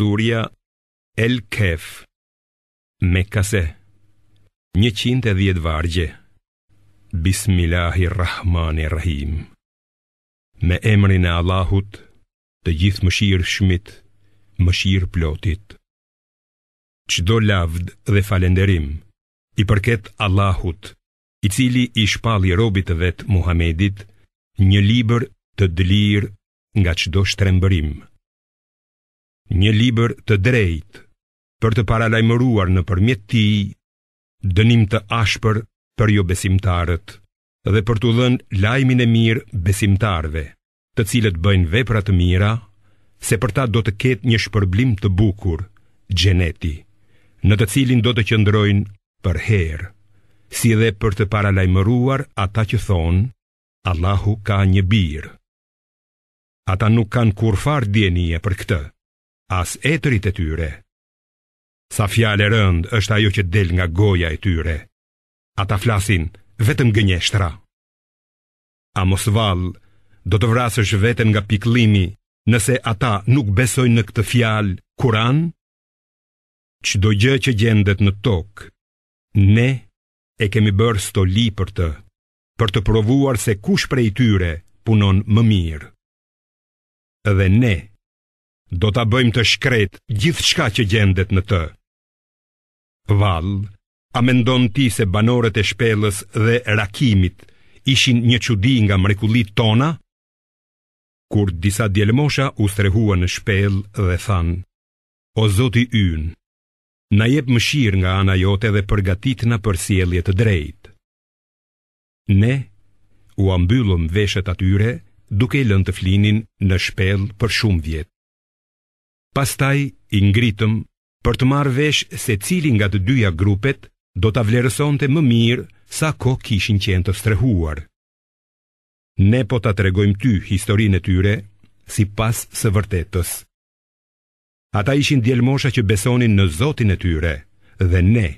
Surja El Kef Mekase 110 vargje Bismillahirrahmanirrahim Me emrin e Allahut Të gjithë mëshirë shmit Mëshirë plotit Qdo lavd dhe falenderim I përket Allahut I cili i shpalli robit të vetë Muhamedit Një liber të dëlir Nga qdo shtrembërim një liber të drejt, për të paralajmëruar në përmjet ti, dënim të ashpër për jo besimtarët, dhe për të dhenë lajmin e mirë besimtarve, të cilët bëjnë veprat të mira, se për ta do të ketë një shpërblim të bukur, gjeneti, në të cilin do të qëndrojnë për herë, si dhe për të paralajmëruar ata që thonë, Allahu ka një birë. Ata nuk kanë kur farë djenije për këtë, as etrit e tyre. Sa fjale rënd është ajo që del nga goja e tyre. Ata flasin vetëm gënjeshtra. A mos val, do të vrasësh vetën nga piklimi nëse ata nuk besojnë në këtë fjalë Kur'an? Çdo gjë që gjendet në tokë, ne e kemi bërë stoli për të, për të provuar se kush prej tyre punon më mirë. Dhe ne do ta bëjmë të shkret gjithçka që gjendet në të. Vall, a mendon ti se banorët e shpellës dhe Rakimit ishin një çudi nga mrekulit tona? Kur disa djelmosha u strehua në shpellë dhe than: O Zoti yn, na jep mëshirë nga ana jote dhe përgatit na për sjellje të drejtë. Ne u ambyllëm veshët atyre duke i lënë të flinin në shpellë për shumë vjet. Pas taj, i ngritëm, për të marrë vesh se cili nga të dyja grupet do të vlerësonte të më mirë sa ko kishin qenë të strehuar. Ne po të tregojmë ty historinë e tyre, si pas së vërtetës. Ata ishin djelmosha që besonin në zotin e tyre, dhe ne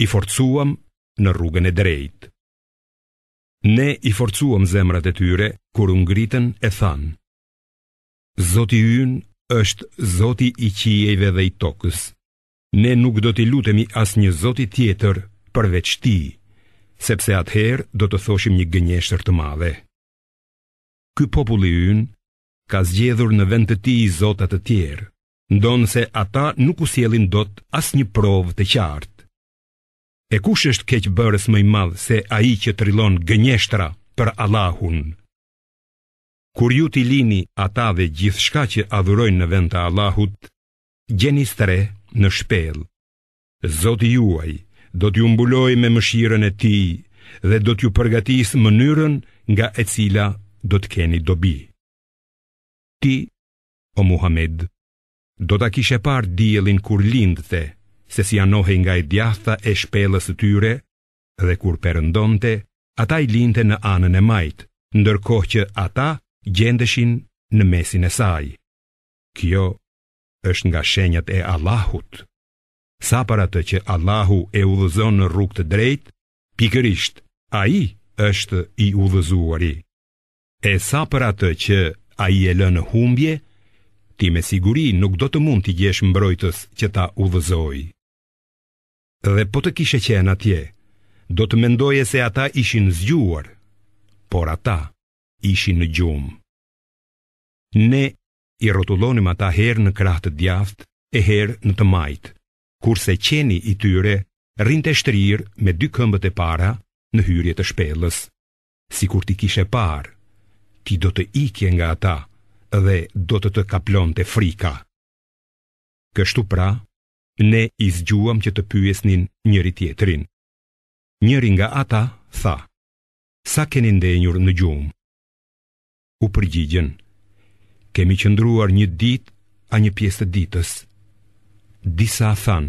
i forcuam në rrugën e drejt. Ne i forcuam zemrat e tyre, kur ungritën e thanë. Zoti ynë është Zoti i qijeve dhe i tokës. Ne nuk do t'i lutemi as një Zoti tjetër përveç ti, sepse atëherë do të thoshim një gënjeshtër të madhe. Ky populli yn ka zgjedhur në vend të ti i Zotat të tjerë, ndonë se ata nuk usielin dot as një provë të qartë. E kush është keqë bërës mëj madhë se a i që trilon gënjeshtra për Allahun? Kur ju t'i lini ata dhe gjithë shka që adhurojnë në vend të Allahut, gjeni stre në shpel. Zoti juaj do t'ju mbuloj me mëshiren e ti dhe do t'ju përgatis mënyrën nga e cila do t'keni dobi. Ti, o Muhammed, do t'a kishe par djelin kur lindë the, se si anohe nga e djatha e shpelës të tyre, dhe kur përëndonte, ata i linte në anën e majtë, ndërkohë që ata gjendeshin në mesin e saj. Kjo është nga shenjat e Allahut. Sa për atë që Allahu e udhëzon në rrug të drejt, pikërisht, a i është i udhëzuari. E sa për atë që a i e lënë humbje, ti me siguri nuk do të mund t'i gjesh mbrojtës që ta udhëzoj. Dhe po të kishe qenë atje, do të mendoje se ata ishin zgjuar, por ata, ishin në gjumë. Ne i rotullonim ata herë në krah të djaft e herë në të majt, kurse qeni i tyre rrinte të shtrirë me dy këmbët e para në hyrje të shpellës. Si kur ti kishe parë, ti do të ikje nga ata dhe do të të kaplon të frika. Kështu pra, ne i zgjuam që të pyesnin njëri tjetrin. Njëri nga ata tha, sa keni ndenjur në gjumë? u përgjigjen Kemi qëndruar një dit a një pjesë të ditës Disa than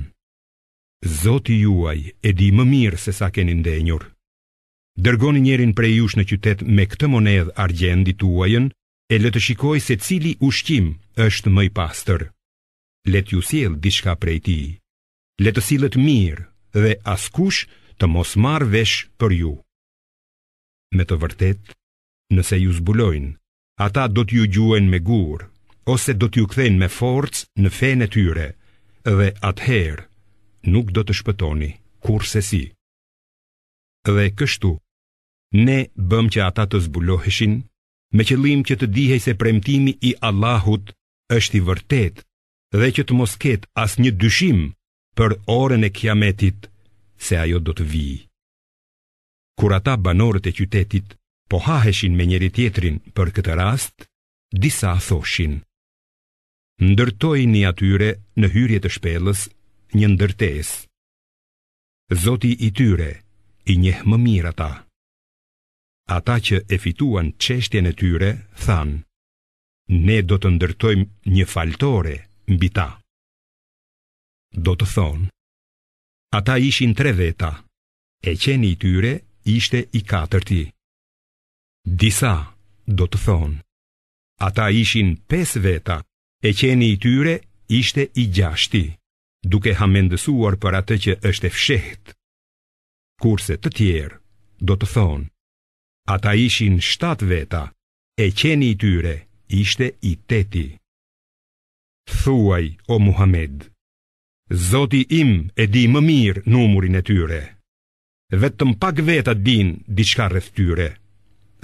Zoti juaj e di më mirë se sa keni ndenjur Dërgoni njerin prej jush në qytet me këtë monedh argjendi tuajën E le të shikoj se cili ushqim është më i pastër Let ju siel diçka prej ti letë të mirë dhe askush të mos marrë vesh për ju Me të vërtet, nëse ju zbulojnë ata do t'ju gjuen me gur, ose do t'ju kthejn me forcë në fene tyre, dhe atëherë nuk do të shpëtoni, kur se si. Dhe kështu, ne bëm që ata të zbuloheshin, me qëllim që të dihej se premtimi i Allahut është i vërtet, dhe që të mosket as një dyshim për orën e kiametit se ajo do të vijë. Kur ata banorët e qytetit po haheshin me njëri tjetrin për këtë rast, disa thoshin. Ndërtoj një atyre në hyrje të shpelës një ndërtes. Zoti i tyre i njeh më mirë ata. Ata që e fituan qeshtjen e tyre, thanë, ne do të ndërtojmë një faltore mbi ta. Do të thonë, ata ishin tre veta, e qeni i tyre ishte i katërti. Disa, do të thonë, ata ishin pes veta, e qeni i tyre ishte i gjashti, duke hamendësuar për atë që është e fsheht. Kurse të tjerë, do të thonë, ata ishin shtat veta, e qeni i tyre ishte i teti. Thuaj, o Muhammed, zoti im e di më mirë numurin e tyre, vetëm pak veta din diçka rreth tyre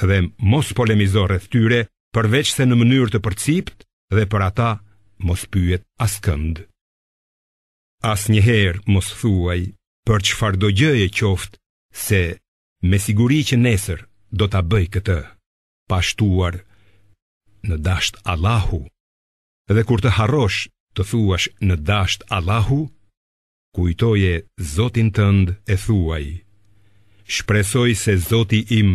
dhe mos polemizo rreth tyre përveç se në mënyrë të përcipt dhe për ata mos pyet askënd. Asnjëherë mos thuaj për çfarë do gjëje qoftë se me siguri që nesër do ta bëj këtë pa shtuar në dasht Allahu. Dhe kur të harrosh të thuash në dasht Allahu Kujtoje Zotin tënd e thuaj Shpresoj se Zoti im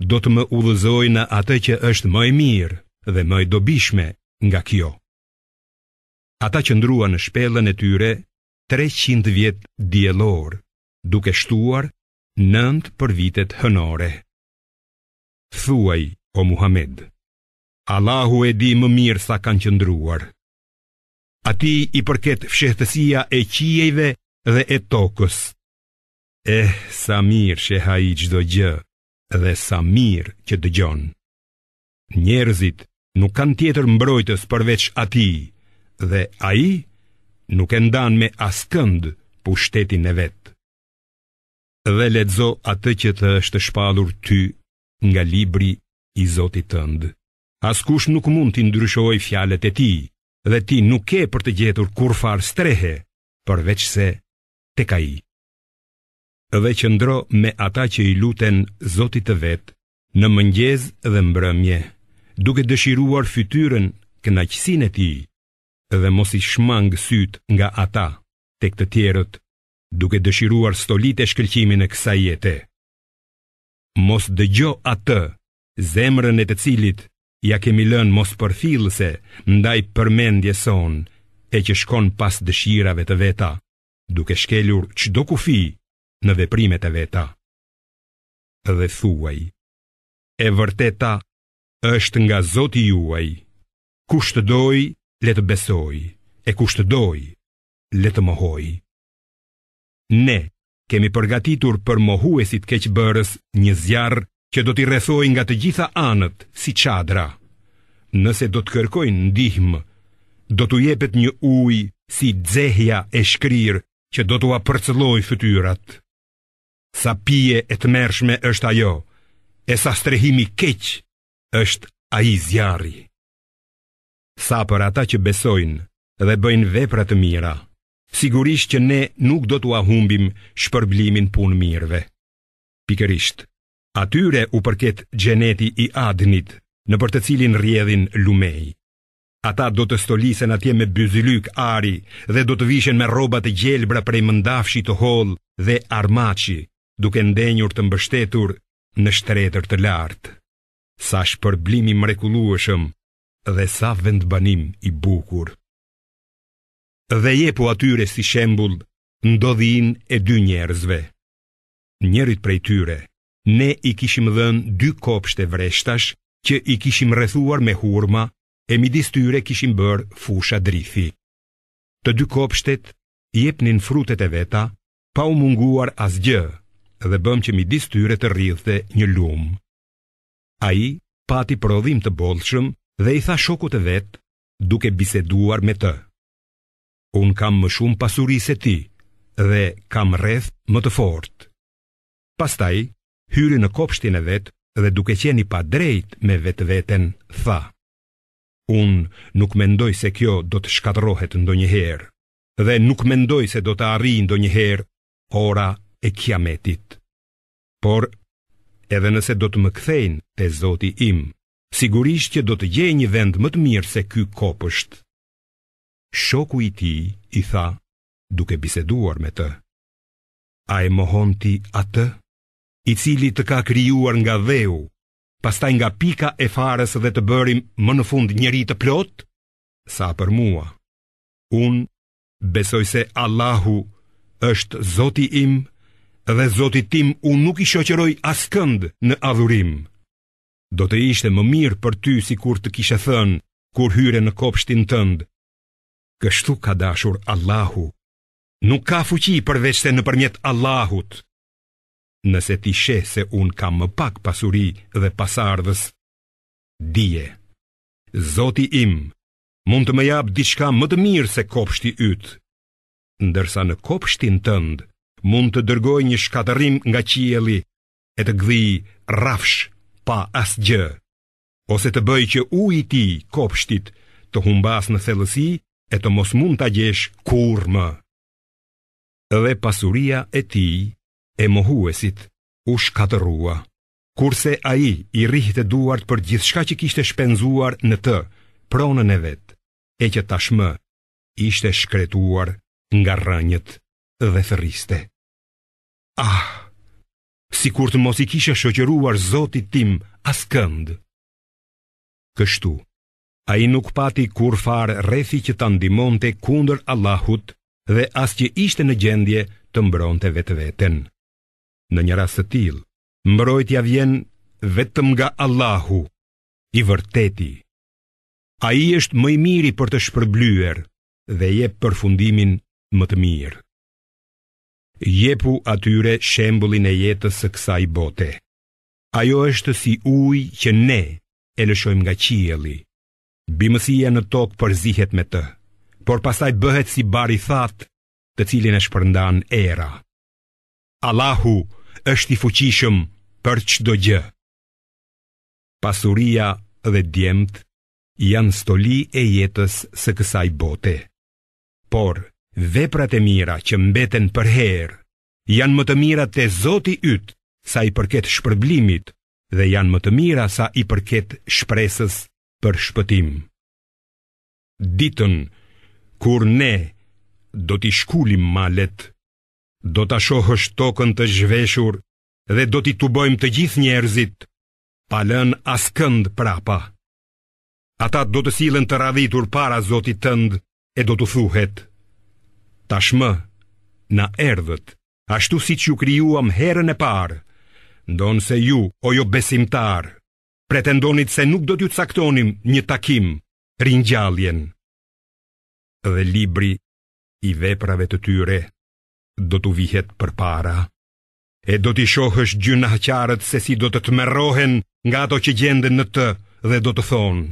do të më udhëzoj në atë që është më e mirë dhe më e dobishme nga kjo. Ata që ndrua në shpellën e tyre 300 vjet djelor, duke shtuar 9 për vitet hënore. Thuaj, o Muhammed, Allahu e di më mirë sa kanë që ndruar. A ti i përket fshetësia e qiejve dhe e tokës. Eh, sa mirë sheha i qdo gjë dhe sa mirë që dëgjon. Njerëzit nuk kanë tjetër mbrojtës përveç ati, dhe aji nuk e ndan me askënd pushtetin e vetë. Dhe ledzo atë që të është shpalur ty nga libri i Zotit tëndë. Askush nuk mund të ndryshoj fjalet e ti, dhe ti nuk e për të gjetur kur farë strehe, përveç se te ka i dhe qëndro me ata që i luten Zotit të vetë në mëngjez dhe mbrëmje, duke dëshiruar fytyrën kënaqësin e ti dhe mos i shmang syt nga ata të këtë tjerët, duke dëshiruar stolit e shkëllqimin e kësa jetë. Mos dëgjo atë, zemrën e të cilit, ja kemi lënë mos përfilëse, ndaj përmendje son, e që shkon pas dëshirave të veta, duke shkelur qdo kufi, në veprimet e veta. Dhe thuaj, e vërteta është nga Zoti juaj. Kushtë doj, le të besoj, e kushtë doj, le të mohoj. Ne kemi përgatitur për mohuesit keqëbërës një zjarë që do t'i rethoj nga të gjitha anët si qadra. Nëse do të kërkojnë ndihmë, do t'u jepet një ujë si dzehja e shkrirë që do t'u apërcëlloj fëtyrat sa pije e të mershme është ajo, e sa strehimi keq është a i zjarri. Sa për ata që besojnë dhe bëjnë vepra të mira, sigurisht që ne nuk do të ahumbim shpërblimin pun mirëve. Pikërisht, atyre u përket gjeneti i adnit në për të cilin rjedhin lumej. Ata do të stolisen atje me byzylyk ari dhe do të vishen me robat e gjelbra prej mëndafshi të hol dhe armaci, duke ndenjur të mbështetur në shtretër të lartë. Sa shpërblimi mrekulueshëm dhe sa vendbanim i bukur. Dhe jepu atyre si shembul ndodhin e dy njerëzve. Njerit prej tyre, ne i kishim dhën dy kopshte vreshtash që i kishim rrethuar me hurma e midis tyre kishim bërë fusha drithi. Të dy kopshtet jepnin frutet e veta pa u munguar asgjë. gjë dhe bëm që mi dis tyre të rrjithë një lumë. A i pati prodhim të bolshëm dhe i tha shokut e vetë duke biseduar me të. Unë kam më shumë pasurisë e ti dhe kam rreth më të fortë. Pastaj, hyri në kopshtin e vetë dhe duke qeni pa drejt me vetë vetën, tha. Unë nuk mendoj se kjo do të shkatrohet ndo njëherë dhe nuk mendoj se do të arri ndo njëherë ora e kiametit. Por, edhe nëse do të më kthejnë te zoti im, sigurisht që do të gjej një vend më të mirë se ky kopësht. Shoku i ti, i tha, duke biseduar me të. A e mohon ti atë, i cili të ka kryuar nga dheu, pastaj nga pika e farës dhe të bërim më në fund njëri të plot? Sa për mua, unë besoj se Allahu është zoti im dhe zoti tim unë nuk i asë askënd në adhurim. Do të ishte më mirë për ty si kur të kishe thënë, kur hyre në kopshtin tënd. Kështu ka dashur Allahu, nuk ka fuqi përveç se në përmjet Allahut. Nëse ti she se unë kam më pak pasuri dhe pasardhës, dije, zoti im, mund të më japë diçka më të mirë se kopshti ytë, ndërsa në kopshtin tëndë, mund të dërgoj një shkatërim nga qieli e të gdhi rafsh pa asgjë, ose të bëj që i ti kopshtit të humbas në thellësi e të mos mund ta gjesh kur më. Dhe pasuria e ti, e mohuesit, u shkatërua, kurse a i i rihit e duart për gjithë shka që kishte shpenzuar në të, pronën e vetë, e që tashmë ishte shkretuar nga rënjët dhe thëriste. Ah, si kur të mos i kisha shëqëruar zotit tim asë kënd. Kështu, a i nuk pati kur farë refi që të ndimon të kunder Allahut dhe asë që ishte në gjendje të mbron të vetë vetën. Në një rasë të tilë, mbrojtja vjen vetëm nga Allahu, i vërteti. A i është mëj miri për të shpërblyer dhe je përfundimin më të mirë jepu atyre shembulin e jetës së kësaj bote. Ajo është si ujë që ne e lëshojmë nga qieli. Bimësia në tokë përzihet me të, por pasaj bëhet si bari thatë të cilin e shpërndan era. Allahu është i fuqishëm për çdo gjë. Pasuria dhe djemt janë stoli e jetës së kësaj bote. Por, veprat e mira që mbeten për herë janë më të mira te Zoti yt sa i përket shpërblimit dhe janë më të mira sa i përket shpresës për shpëtim. Ditën kur ne do t'i shkulim malet, do t'a shohësh tokën të zhveshur dhe do t'i tubojmë të gjithë njerëzit, pa lën askënd prapa. Ata do të silën të radhitur para zotit tënd e do të thuhet – tashmë, na erdhët, ashtu si që kryuam herën e parë, ndonë se ju, o jo besimtar, pretendonit se nuk do t'ju caktonim një takim, rinjalljen. Dhe libri i veprave të tyre do t'u vihet për para, e do t'i shohësh gjyna haqarët se si do të të nga ato që gjenden në të dhe do të thonë,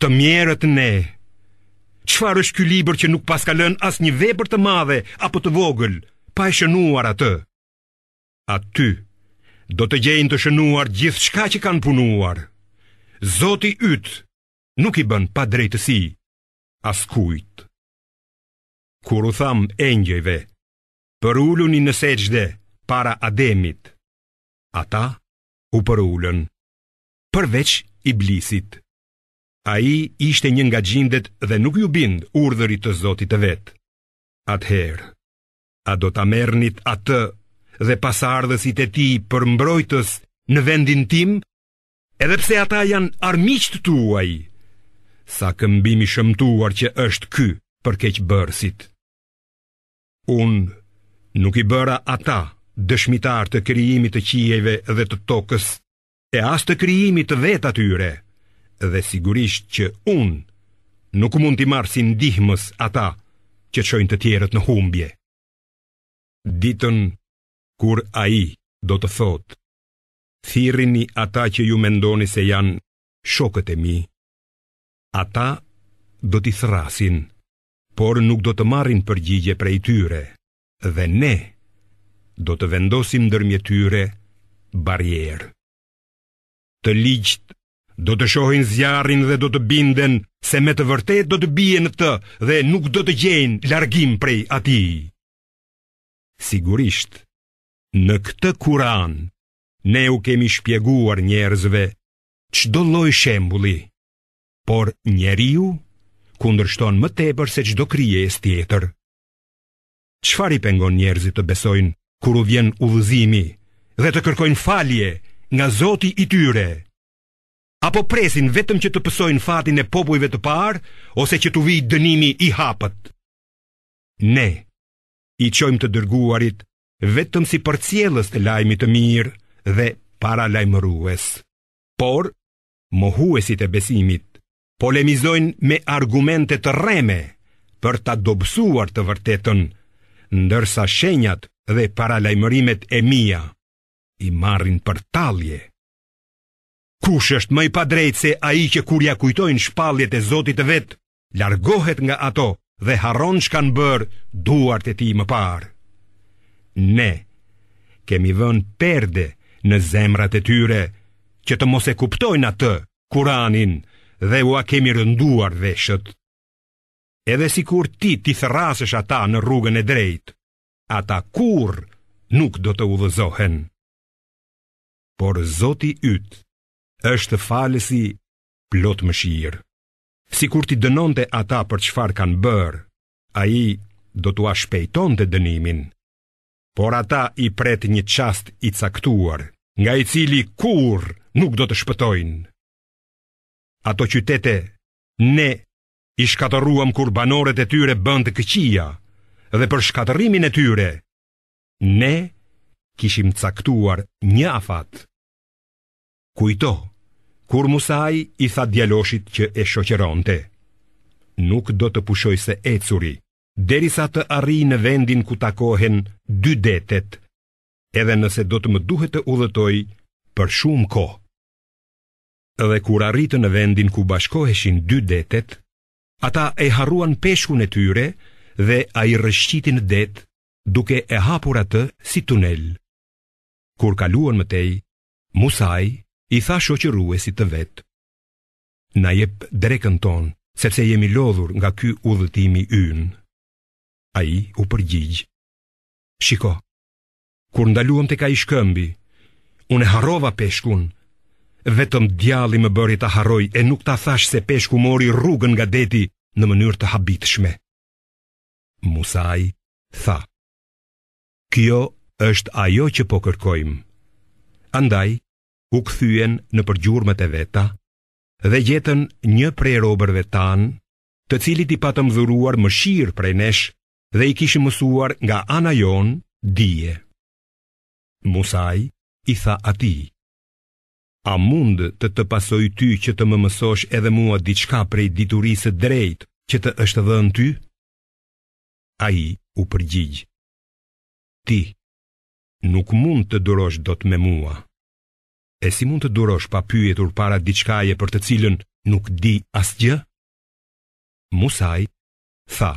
të të mjerët ne, Qfar është ky liber që nuk pas ka as një vepër të madhe apo të vogël, pa e shënuar atë? A ty, do të gjejnë të shënuar gjithë shka që kanë punuar. Zoti ytë nuk i bën pa drejtësi, as kujtë. Kur u tham engjëve, për një në seqde para ademit, ata u për ullën, përveç i blisit. A i ishte një nga gjindet dhe nuk ju bind urdhërit të zotit të vetë. Atëherë, a do të mernit atë dhe pasardhësit e ti për mbrojtës në vendin tim, edhe pse ata janë armiqt tuaj, sa këmbimi shëmtuar që është ky për keqë bërësit. Unë nuk i bëra ata dëshmitar të kryimit të qijeve dhe të tokës, e as të kryimit të vetë atyre, dhe sigurisht që unë nuk mund t'i marë si ndihmës ata që qojnë të tjerët në humbje. Ditën kur a i do të thotë, thirini ata që ju mendoni se janë shokët e mi, ata do t'i thrasin, por nuk do të marrin përgjigje prej tyre, dhe ne do të vendosim dërmjetyre barjerë. Të ligjtë Do të shohin zjarin dhe do të binden Se me të vërtet do të bije në të Dhe nuk do të gjenë largim prej ati Sigurisht Në këtë kuran Ne u kemi shpjeguar njerëzve Qdo loj shembuli Por njeriu Kundërshton më tepër se qdo krije e stjetër Qfar i pengon njerëzit të besojnë Kuru vjen u dhëzimi Dhe të kërkojnë falje Nga zoti i tyre apo presin vetëm që të pësojnë fatin e popujve të parë, ose që të vi dënimi i hapët. Ne, i qojmë të dërguarit, vetëm si për cjeles të lajmi të mirë dhe para lajmërues. Por, mohuesit e besimit, polemizojnë me argumente të reme për ta dobësuar të vërtetën, ndërsa shenjat dhe para lajmërimet e mija i marrin për talje. Kush është më i padrejtë se ai që kur ja kujtojnë shpalljet e Zotit të vet, largohet nga ato dhe harron çka kanë bërë duart e tij më parë. Ne kemi vënë perde në zemrat e tyre që të mos e kuptojnë atë Kur'anin dhe ua kemi rënduar veshët. Edhe si kur ti ti thrasësh ata në rrugën e drejtë, ata kur nuk do të udhëzohen. Por Zoti ytë është falësi plot më shirë. Si kur t'i dënonte ata për qëfar kanë bërë, a i do të ashpejton të dënimin, por ata i pret një qast i caktuar, nga i cili kur nuk do të shpëtojnë. Ato qytete, ne i shkatoruam kur banoret e tyre bëndë këqia, dhe për shkatorimin e tyre, ne kishim caktuar një afat. Kujtoj, Kur Musaj i tha djeloshit që e shoqeronte Nuk do të pushoj se ecuri Derisa të arri në vendin ku takohen dy detet Edhe nëse do të më duhet të udhëtoj për shumë ko Dhe kur arritë në vendin ku bashkoheshin dy detet Ata e haruan peshkun e tyre dhe a i rëshqitin det duke e hapur atë si tunel Kur kaluan mëtej, Musaj i tha shoqëruesit të vet. Na jep drekën ton, sepse jemi lodhur nga ky udhëtimi yn. Ai u përgjigj. Shiko. Kur ndaluam tek ai shkëmbi, unë harrova peshkun. Vetëm djalli më bëri ta harroj e nuk ta thash se peshku mori rrugën nga deti në mënyrë të habitshme. Musa i tha: "Kjo është ajo që po kërkojmë." Andaj, u këthyen në përgjurmet e veta dhe gjetën një prej robërve tanë të cilit i patëm dhuruar më shirë prej nesh dhe i kishë mësuar nga anajon dije. Musaj i tha ati, a mund të të pasoj ty që të më mësosh edhe mua diçka prej diturisë drejt që të është dhe në ty? A i u përgjigjë, ti nuk mund të durosh do të me mua e si mund të durosh pa pyetur para diçkaje për të cilën nuk di asgjë? Musaj, tha,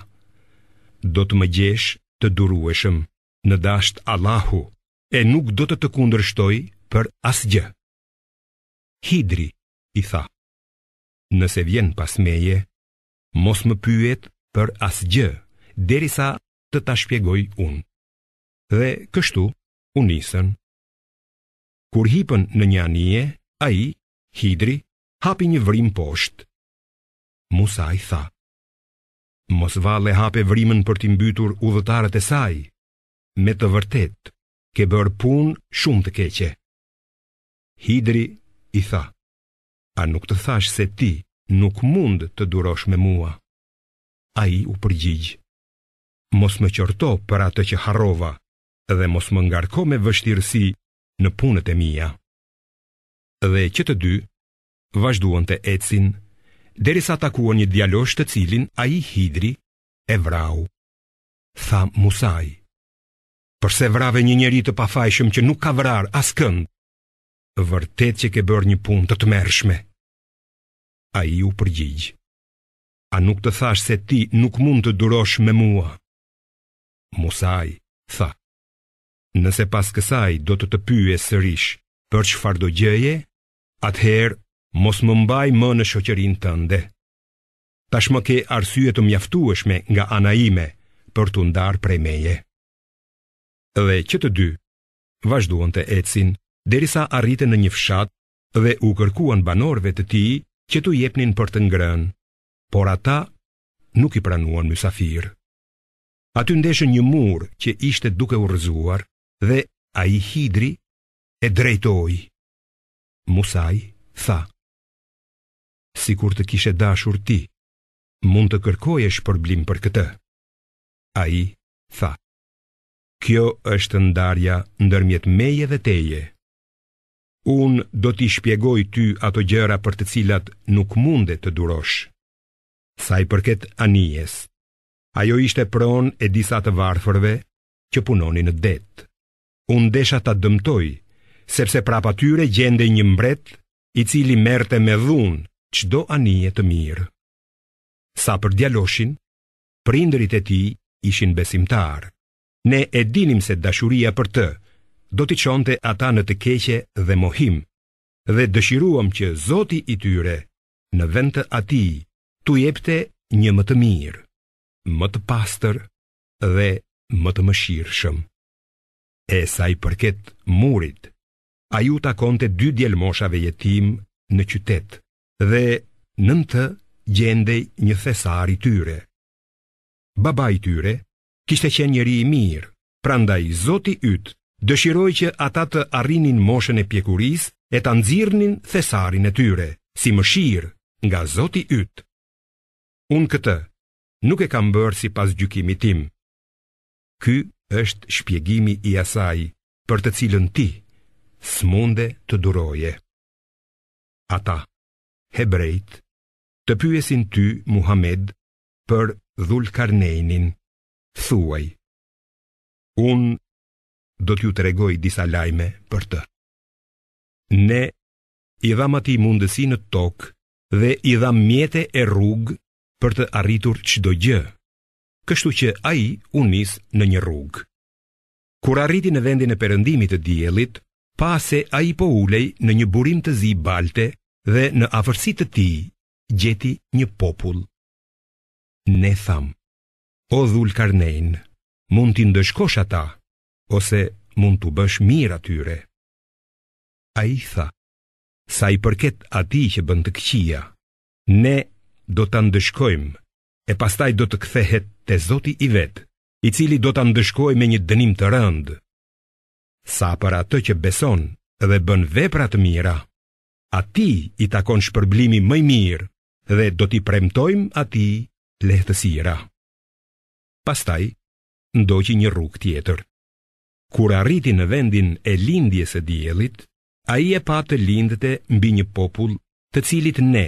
do të më gjesh të durueshëm në dasht Allahu e nuk do të të kundrështoj për asgjë. Hidri, i tha, nëse vjen pasmeje, mos më pyet për asgjë, derisa të të shpjegoj unë. Dhe kështu, unë nisën Kur hipën në një anije, a i, Hidri, hapi një vrim poshtë. Musa i tha, Mos vale hape vrimën për t'i mbytur u dhëtarët e saj, me të vërtet, ke bërë pun shumë të keqe. Hidri i tha, A nuk të thash se ti nuk mund të durosh me mua? A i u përgjigjë, Mos më qërto për atë që harrova, dhe mos më ngarko me vështirësi Në punët e mija Dhe që të dy Vajzduon të ecin derisa takuan një djalosh të cilin A i hidri e vrau Tha musaj Përse vrave një njeri të pafajshëm Që nuk ka vrar as kënd Vërtet që ke bërë një pun të të mershme A i u përgjigj A nuk të thash se ti nuk mund të durosh me mua Musaj Tha Nëse pas kësaj do të të pyje sërish për që fardo gjëje, atëherë mos më mbaj më në shoqërin tënde. Tashmë ke arsye të mjaftueshme nga ana ime për të ndarë prej meje. Dhe që të dy, vazhduan të ecin, derisa arritën në një fshat dhe u kërkuan banorve të ti që të jepnin për të ngrën, por ata nuk i pranuan mjësafirë. Aty ndeshën një mur që ishte duke u rëzuar, dhe a i hidri e drejtoj. Musaj tha, si kur të kishe dashur ti, mund të kërkoj e shpërblim për këtë. A i tha, kjo është ndarja ndërmjet meje dhe teje. Unë do t'i shpjegoj ty ato gjëra për të cilat nuk mundet të durosh. Sa i përket anijes, ajo ishte pron e disa të varfërve që punoni në detë unë desha të dëmtoj, sepse prapa tyre gjende një mbret, i cili merte me dhun, qdo anije të mirë. Sa për djaloshin, prindërit e ti ishin besimtar. Ne e dinim se dashuria për të, do t'i qonte ata në të keqe dhe mohim, dhe dëshiruam që zoti i tyre, në vend të ati, tu jepte një më të mirë, më të pastër dhe më të mëshirë shëmë. E sa i përket murit, a ju ta konte dy djelmoshave jetim në qytet, dhe nën të gjendej një thesar i tyre. Baba i tyre kishte qenë njëri i mirë, prandaj zoti ytë dëshiroj që ata të arrinin moshën e pjekurisë e të nëzirnin thesarin e tyre, si më shirë nga zoti ytë. Unë këtë nuk e kam bërë si pas gjukimi tim. Ky është shpjegimi i asaj për të cilën ti smunde të duroje. Ata, hebrejt, të pyesin ty, Muhammed, për dhul karnejnin, thuaj. Unë do t'ju të regoj disa lajme për të. Ne i dham ati mundësi në tokë dhe i dham mjete e rrugë për të arritur qdo gjë kështu që a i u nis në një rrug. Kur arriti në vendin e përëndimit të djelit, pa se a i po ulej në një burim të zi balte dhe në afërsit të ti, gjeti një popull. Ne tham, o dhul karnejn, mund t'i ndëshkosh ata, ose mund t'u bësh mirë atyre. A i tha, sa i përket ati që bënd të këqia, ne do t'a ndëshkojmë, e pastaj do të kthehet te Zoti i vet, i cili do ta ndëshkojë me një dënim të rënd. Sa për atë që beson dhe bën vepra të mira, atij i takon shpërblimi më i mirë dhe do t'i premtojmë atij lehtësira. Pastaj ndoqi një rrugë tjetër. Kur arriti në vendin e lindjes së diellit, ai e pa të lindte mbi një popull të cilit ne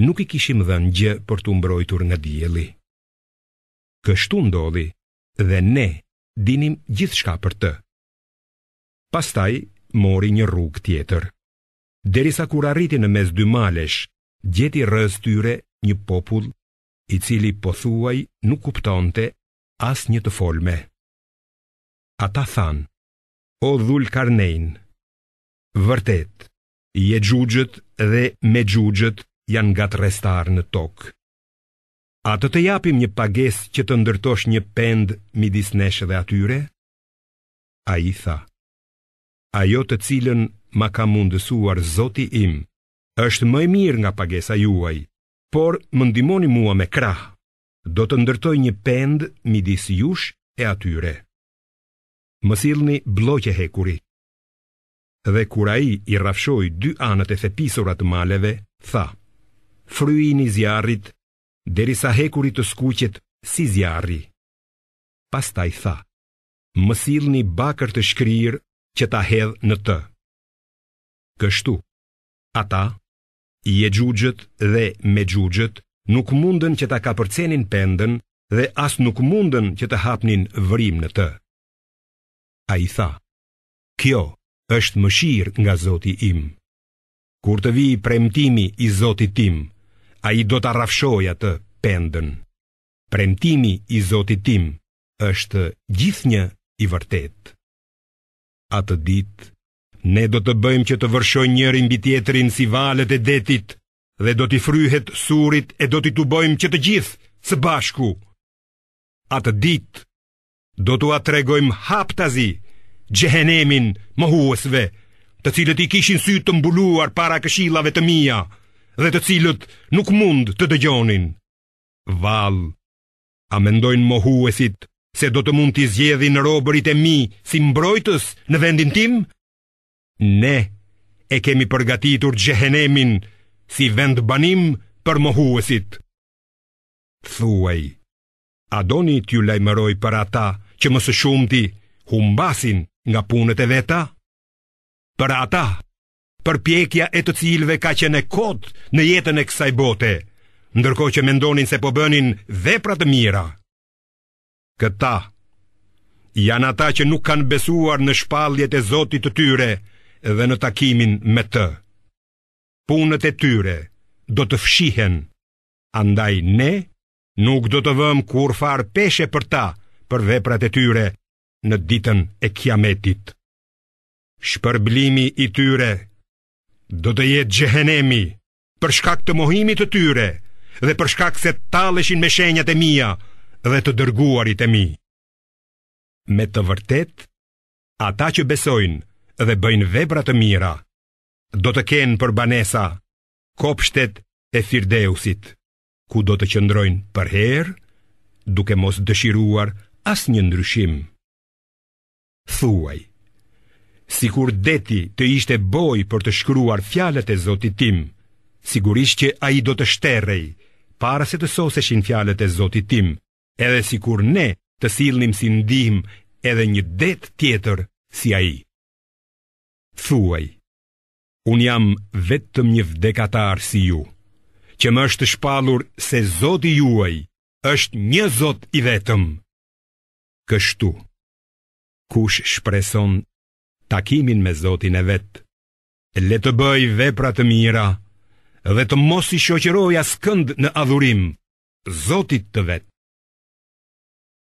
nuk i kishim dhënë gjë për të mbrojtur nga dielli. Kështu ndodhi dhe ne dinim gjithçka për të. Pastaj mori një rrugë tjetër. Derisa kur arriti në mes dy malesh, gjeti rrëz tyre një popull i cili po thuaj nuk kuptonte as një të folme. Ata than, o dhul karnein, vërtet, je gjugjët dhe me gjugjët janë nga të restarë në tokë. A të të japim një pages që të ndërtosh një pend midis neshë dhe atyre? A i tha, ajo të cilën ma ka mundësuar zoti im, është më e mirë nga pagesa juaj, por më ndimoni mua me krah, do të ndërtoj një pend midis jush e atyre. Mësilni bloqe hekuri. Dhe kura i i rafshoj dy anët e thepisurat maleve, tha, fryin i zjarrit, derisa hekurit të skuqet si zjarri. Pastaj tha, Mësil një bakër të shkrir që ta hedh në të. Kështu, ata, i e gjugjët dhe me gjugjët, nuk mundën që ta kapërcenin pendën dhe as nuk mundën që të hapnin vrim në të. A i tha, kjo është mëshirë nga zoti im. Kur të vi premtimi i zotit tim, a i do të rafshoj atë pendën. Premtimi i Zotit tim është gjithnjë i vërtet. Atë dit, ne do të bëjmë që të vërshoj njëri mbi tjetërin si valet e detit dhe do t'i fryhet surit e do t'i të bëjmë që të gjithë së bashku. Atë dit, do t'u atregojmë haptazi gjehenemin më huësve të cilët i kishin sy të mbuluar para këshillave të mija dhe të cilët nuk mund të dëgjonin. Val, a mendojnë mohuesit se do të mund t'i zjedhin robërit e mi si mbrojtës në vendin tim? Ne e kemi përgatitur gjehenemin si vend banim për mohuesit. Thuaj, a doni t'ju lajmëroj për ata që më së shumëti humbasin nga punët e veta? Për ata, përpjekja e të cilve ka qenë kod në jetën e kësaj bote, ndërko që mendonin se po bënin veprat mira. Këta janë ata që nuk kanë besuar në shpaljet e zotit të tyre dhe në takimin me të. Punët e tyre do të fshihen, andaj ne nuk do të vëm kur farë peshe për ta për veprat e tyre në ditën e kiametit. Shpërblimi i tyre, do të jetë gjehenemi për shkak të mohimit të tyre dhe për shkak se talëshin me shenjat e mia dhe të dërguarit e mi. Me të vërtet, ata që besojnë dhe bëjnë vepra të mira, do të kenë për banesa kopshtet e Firdeusit, ku do të qëndrojnë për herë, duke mos dëshiruar asnjë ndryshim. Thuaj si kur deti të ishte boj për të shkruar fjalet e Zotit tim, sigurisht që a i do të shterej, para se të soseshin fjalet e Zotit tim, edhe si kur ne të silnim si ndihm edhe një det tjetër si a i. Thuaj, unë jam vetëm një vdekatar si ju, që më është shpalur se Zoti juaj është një Zot i vetëm. Kështu, kush shpreson Takimin me Zotin e vet. Le të bëj vepra të mira dhe të mos i shoqëroj askënd në adhurim Zotit të vet.